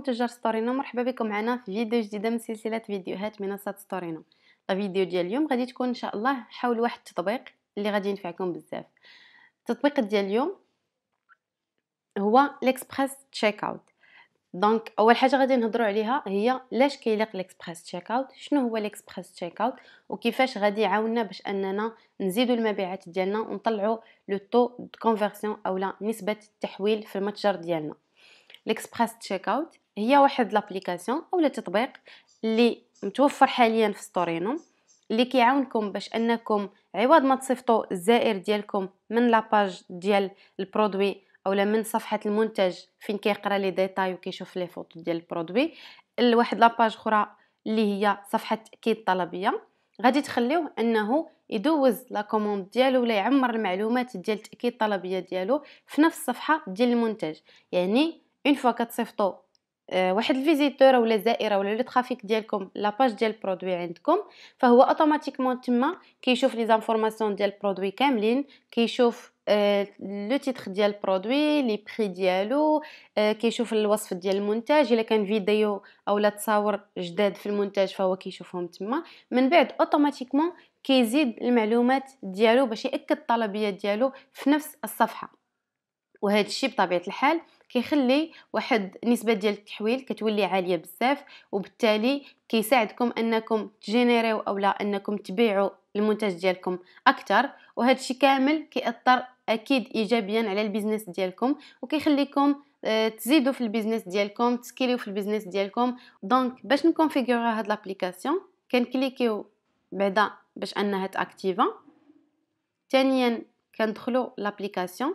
عليكم تجار ستورينو مرحبا بكم معنا في فيديو جديده من سلسله فيديوهات منصه ستورينو الفيديو ديال اليوم غادي تكون ان شاء الله حول واحد التطبيق اللي غادي ينفعكم بزاف التطبيق ديال اليوم هو ليكسبريس تشيك اوت دونك اول حاجه غادي نهضروا عليها هي لاش كيليق ليكسبريس تشيك اوت شنو هو ليكسبريس تشيك اوت وكيفاش غادي يعاوننا باش اننا نزيدوا المبيعات ديالنا ونطلعوا لو تو كونفيرسيون اولا نسبه التحويل في المتجر ديالنا ليكسبريس تشيك اوت هي واحد لابليكاسيون اولا تطبيق اللي متوفر حاليا في ستورينو اللي كيعاونكم باش انكم عوض ما تصيفطوا الزائر ديالكم من لاباج ديال البرودوي اولا من صفحه المنتج فين كيقرا لي ديتاي وكيشوف لي فوتو ديال البرودوي لواحد لاباج اخرى اللي هي صفحه تاكيد الطلبيه غادي تخليوه انه يدوز لا كوموند ديالو ولا يعمر المعلومات ديال تاكيد الطلبيه ديالو في نفس الصفحه ديال المنتج يعني اون فوا كتصيفطوا آه، واحد الفيزيتور ولا زائره ولا لو ترافيك ديالكم لاباج ديال البرودوي عندكم فهو اوتوماتيكمون تما كيشوف لي زانفورماسيون ديال البرودوي كاملين كيشوف آه، لو تيتغ ديال البرودوي لي بري ديالو آه، كيشوف الوصف ديال المنتج الا كان فيديو اولا تصاور جداد في المنتج فهو كيشوفهم تما من بعد اوتوماتيكمون كيزيد المعلومات ديالو باش ياكد الطلبيه ديالو في نفس الصفحه وهذا الشيء بطبيعه الحال كيخلي واحد النسبه ديال التحويل كتولي عاليه بزاف وبالتالي كيساعدكم انكم تجينيريو اولا انكم تبيعوا المنتج ديالكم اكثر وهذا الشيء كامل كيأثر اكيد ايجابيا على البيزنس ديالكم وكيخليكم آه، تزيدوا في البيزنس ديالكم تسكيليو في البيزنس ديالكم دونك باش نكونفيغوريو هاد لابليكاسيون كنكليكيو بعدا باش انها تاكتيفا ثانيا كندخلو لابليكاسيون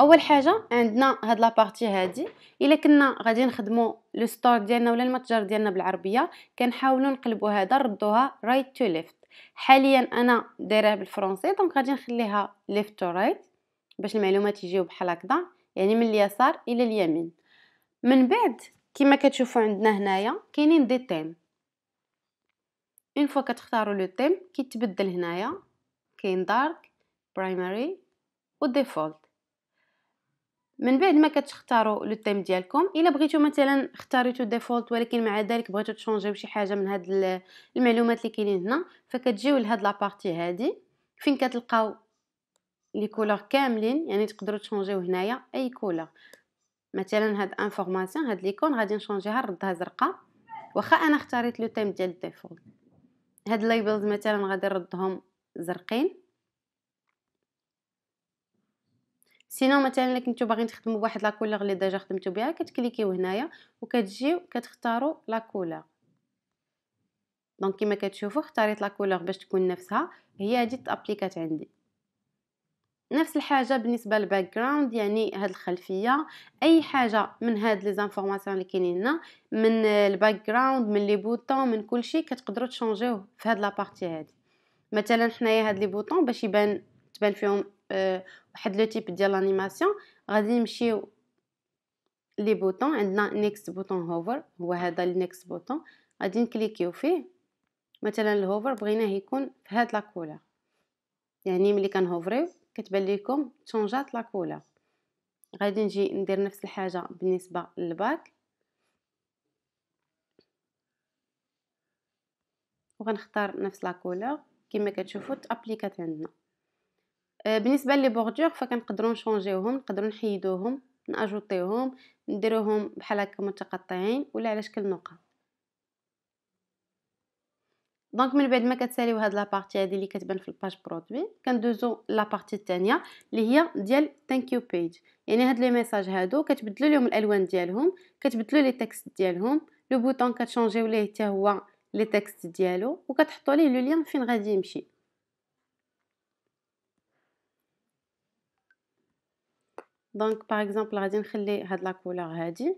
اول حاجه عندنا هاد لابارتي هادي الا كنا غادي نخدمو لو ستوك ديالنا ولا المتجر ديالنا بالعربيه كنحاولوا نقلبوا هذا نردوها رايت تو ليفت حاليا انا دايراها بالفرنسي دونك غادي نخليها ليفت تو رايت باش المعلومات يجيو بحال هكذا يعني من اليسار الى اليمين من بعد كما كتشوفوا عندنا هنايا كاينين دي تيم اون فوا كتختاروا لو تيم كيتبدل هنايا كاين دارك برايمري وديفولت من بعد ما كتختاروا لو تيم ديالكم الا بغيتو مثلا اختاريتو ديفولت ولكن مع ذلك بغيتو تشونجيو شي حاجه من هاد المعلومات اللي كاينين هنا فكتجيو لهاد لابارتي هادي فين كتلقاو لي كولور كاملين يعني تقدروا تشونجيو هنايا اي كولور مثلا هاد انفورماسيون هاد ليكون غادي نشونجيها نردها زرقاء واخا انا اختاريت لو تيم ديال الديفولت هاد لايبلز مثلا غادي نردهم زرقين سينو مثلا الا كنتو باغيين تخدموا بواحد لاكولور اللي ديجا خدمتو بها كتكليكيو هنايا وكتجيو كتختاروا لاكولور دونك كما كتشوفوا اختاريت لاكولور باش تكون نفسها هي هادي تابليكات عندي نفس الحاجه بالنسبه للباك جراوند يعني هاد الخلفيه اي حاجه من هاد لي زانفورماسيون اللي كاينين هنا من الباك جراوند من لي بوطون من كلشي كتقدروا تشونجيوه في هاد لابارتي هادي مثلا حنايا هاد لي بوطون باش يبان تبان فيهم واحد لو تيب ديال الانيماسيون غادي نمشيو لي بوطون عندنا نيكست بوطون هوفر هو هذا النيكست بوطون غادي نكليكيو فيه مثلا الهوفر بغيناه يكون في هاد لاكولا يعني ملي كنهوفريو كتبان لكم تشونجات لاكولا غادي نجي ندير نفس الحاجه بالنسبه للباك وغنختار نفس لاكولا كما كتشوفوا تابليكات عندنا آه، بالنسبه لي بوردور فكنقدروا نشونجيوهم نقدروا نحيدوهم ناجوطيوهم نديروهم بحال هكا متقطعين ولا على شكل نقط دونك من بعد ما كتساليو هاد لابارتي هادي اللي كتبان في الباج برودوي كندوزو لابارتي الثانيه اللي هي ديال ثانك يو بيج يعني هاد لي ميساج هادو كتبدلوا لهم الالوان ديالهم كتبدلوا لي تكست ديالهم لو بوطون كتشونجيو ليه حتى هو لي تكست ديالو وكتحطوا ليه لو لين فين غادي يمشي دونك باغ اكزومبل غادي نخلي هاد لا كولور هادي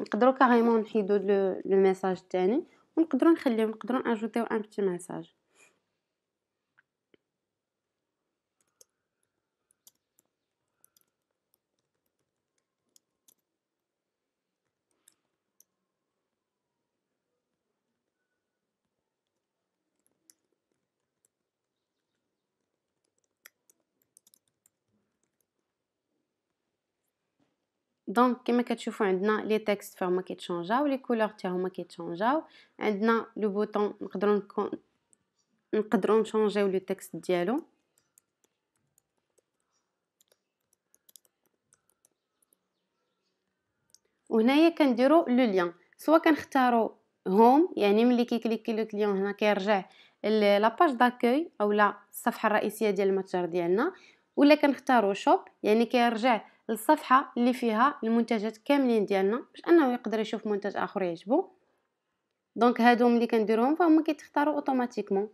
نقدروا كاريمون نحيدو لو ميساج تاني ونقدروا نخليو نقدروا ناجوتيو ان بيتي ميساج دونك كما كتشوفوا عندنا لي تكست فهما كيتشانجاو لي كولور تاعهم كيتشانجاو عندنا لو بوطون نقدروا نكون نقدروا نشانجيو لو تكست ديالو وهنايا كنديروا لو ليان سوا كنختاروا هوم يعني ملي كيكليكي لو كليون هنا كيرجع لاباج داكوي اولا الصفحه الرئيسيه ديال المتجر ديالنا ولا كنختاروا شوب يعني كيرجع الصفحه اللي فيها المنتجات كاملين ديالنا باش انه يقدر يشوف منتج اخر يعجبو دونك هادو ملي كنديروهم فهم كيتختاروا اوتوماتيكمون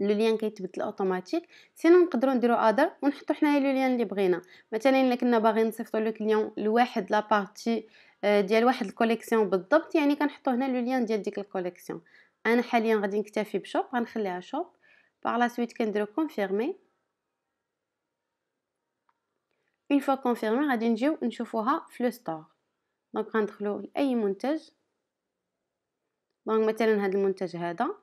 لو ليان كيتبدل اوتوماتيك سينو نقدروا نديرو ادر ونحطو حنايا لو ليان اللي بغينا مثلا الا كنا باغيين نصيفطو لو كليون لواحد لا بارتي آه، ديال واحد الكوليكسيون بالضبط يعني كنحطو هنا لو ليان ديال ديك الكوليكسيون انا حاليا غادي نكتفي بشوب غنخليها شوب باغ لا سويت كنديرو كونفيرمي اون فوا كونفيرمي غادي نجيو نشوفوها في لو ستور دونك غندخلو لاي منتج دونك مثلا هذا المنتج هذا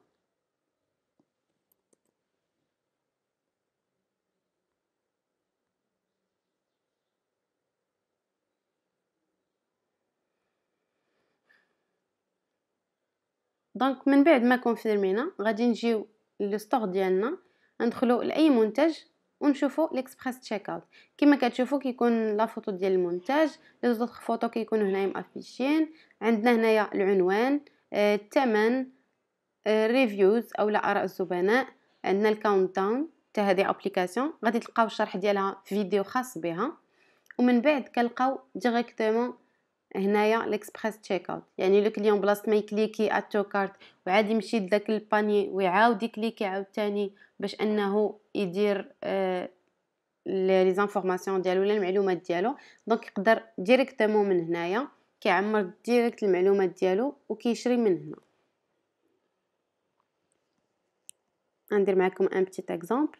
دونك من بعد ما كونفيرمينا غادي نجيو لو للستور ديالنا ندخلو لاي منتج ونشوفوا ليكسبريس تشيك اوت كما كتشوفوا كيكون لا فوتو ديال المنتج لي زوطخ فوتو كيكونوا هنايا مافيشين عندنا هنايا العنوان آه، الثمن ريفيوز آه، اولا اراء الزبناء عندنا الكاونت داون حتى هذه ابليكاسيون غادي تلقاو الشرح ديالها في فيديو خاص بها ومن بعد كنلقاو ديريكتومون هنايا ليكسبريس تشيك اوت يعني لو كليون بلاصه ما يكليكي اتو كارت وعاد يمشي لذاك الباني ويعاود يكليكي عاوتاني باش انه يدير آه لي زانفورماسيون ديالو ولا المعلومات ديالو دونك يقدر ديريكتومون من هنايا كيعمر ديريكت المعلومات ديالو وكيشري من هنا ندير معكم ان بتيت اكزامبل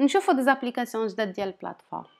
نشوفوا ديزابليكاسيون جداد ديال البلاتفورم